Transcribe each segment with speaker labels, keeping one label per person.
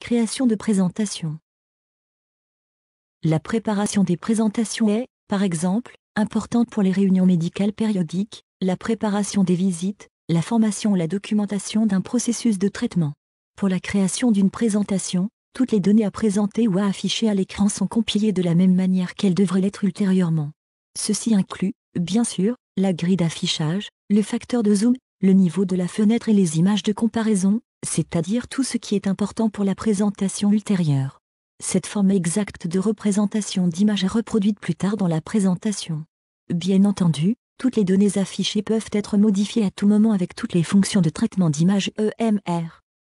Speaker 1: Création de présentation. La préparation des présentations est, par exemple, importante pour les réunions médicales périodiques, la préparation des visites, la formation ou la documentation d'un processus de traitement. Pour la création d'une présentation, toutes les données à présenter ou à afficher à l'écran sont compilées de la même manière qu'elles devraient l'être ultérieurement. Ceci inclut, bien sûr, la grille d'affichage, le facteur de zoom, le niveau de la fenêtre et les images de comparaison, c'est-à-dire tout ce qui est important pour la présentation ultérieure. Cette forme exacte de représentation d'image est reproduite plus tard dans la présentation. Bien entendu, toutes les données affichées peuvent être modifiées à tout moment avec toutes les fonctions de traitement d'image EMR.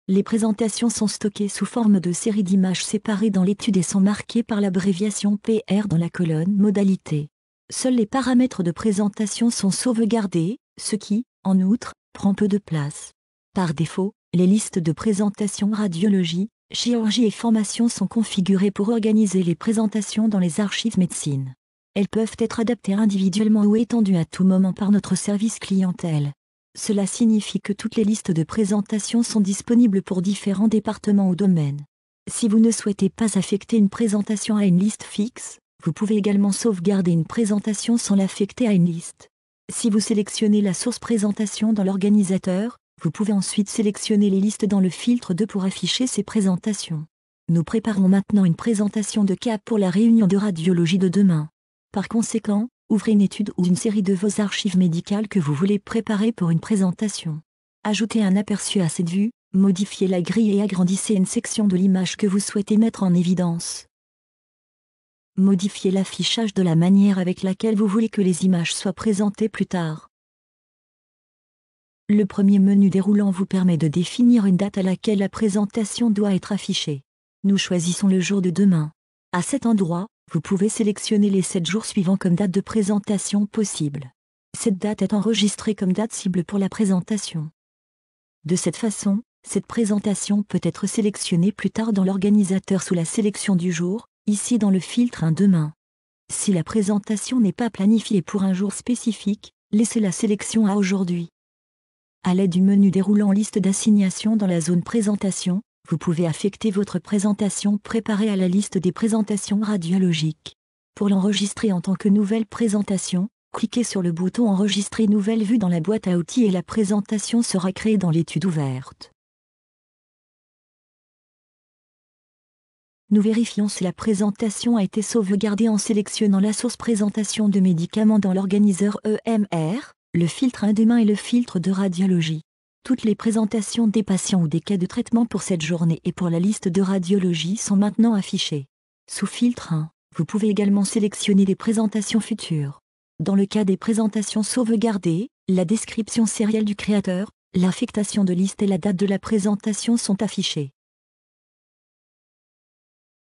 Speaker 1: Les présentations sont stockées sous forme de séries d'images séparées dans l'étude et sont marquées par l'abréviation PR dans la colonne Modalité. Seuls les paramètres de présentation sont sauvegardés, ce qui, en outre, prend peu de place. Par défaut, les listes de présentation radiologie, chirurgie et formation sont configurées pour organiser les présentations dans les archives médecine. Elles peuvent être adaptées individuellement ou étendues à tout moment par notre service clientèle. Cela signifie que toutes les listes de présentation sont disponibles pour différents départements ou domaines. Si vous ne souhaitez pas affecter une présentation à une liste fixe, vous pouvez également sauvegarder une présentation sans l'affecter à une liste. Si vous sélectionnez la source présentation dans l'organisateur, vous pouvez ensuite sélectionner les listes dans le filtre 2 pour afficher ces présentations. Nous préparons maintenant une présentation de cas pour la réunion de radiologie de demain. Par conséquent, ouvrez une étude ou une série de vos archives médicales que vous voulez préparer pour une présentation. Ajoutez un aperçu à cette vue, modifiez la grille et agrandissez une section de l'image que vous souhaitez mettre en évidence. Modifiez l'affichage de la manière avec laquelle vous voulez que les images soient présentées plus tard. Le premier menu déroulant vous permet de définir une date à laquelle la présentation doit être affichée. Nous choisissons le jour de demain. À cet endroit, vous pouvez sélectionner les 7 jours suivants comme date de présentation possible. Cette date est enregistrée comme date cible pour la présentation. De cette façon, cette présentation peut être sélectionnée plus tard dans l'organisateur sous la sélection du jour, ici dans le filtre un demain. Si la présentation n'est pas planifiée pour un jour spécifique, laissez la sélection à aujourd'hui. À l'aide du menu déroulant liste d'assignation dans la zone présentation, vous pouvez affecter votre présentation préparée à la liste des présentations radiologiques. Pour l'enregistrer en tant que nouvelle présentation, cliquez sur le bouton Enregistrer nouvelle vue dans la boîte à outils et la présentation sera créée dans l'étude ouverte. Nous vérifions si la présentation a été sauvegardée en sélectionnant la source présentation de médicaments dans l'organiseur EMR, le filtre 1 demain et le filtre de radiologie. Toutes les présentations des patients ou des cas de traitement pour cette journée et pour la liste de radiologie sont maintenant affichées. Sous filtre 1, vous pouvez également sélectionner des présentations futures. Dans le cas des présentations sauvegardées, la description sérielle du créateur, l'affectation de liste et la date de la présentation sont affichées.